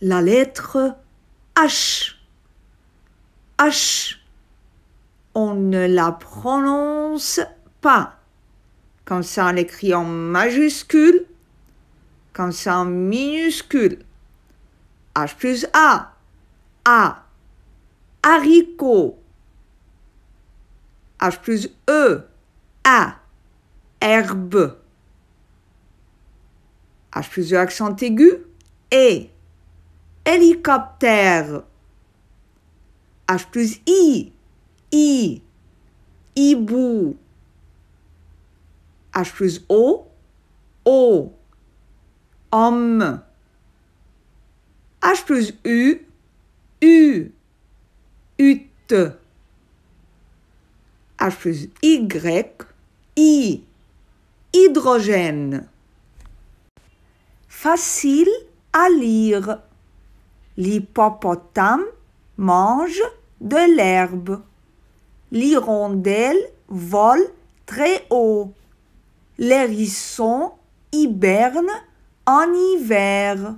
la lettre H. H. On ne la prononce pas. comme ça, on l'écrit en majuscule. comme ça, en minuscule. H plus A. A. Haricot. H plus E. A. Herbe. H plus E accent aigu. Et hélicoptère. H plus I, I, hibou. H plus O, O, homme. H plus U, U, ut. H plus Y, I, hydrogène. Facile à lire. L'hippopotame mange de l'herbe. L'hirondelle vole très haut. L'hérisson hiberne en hiver.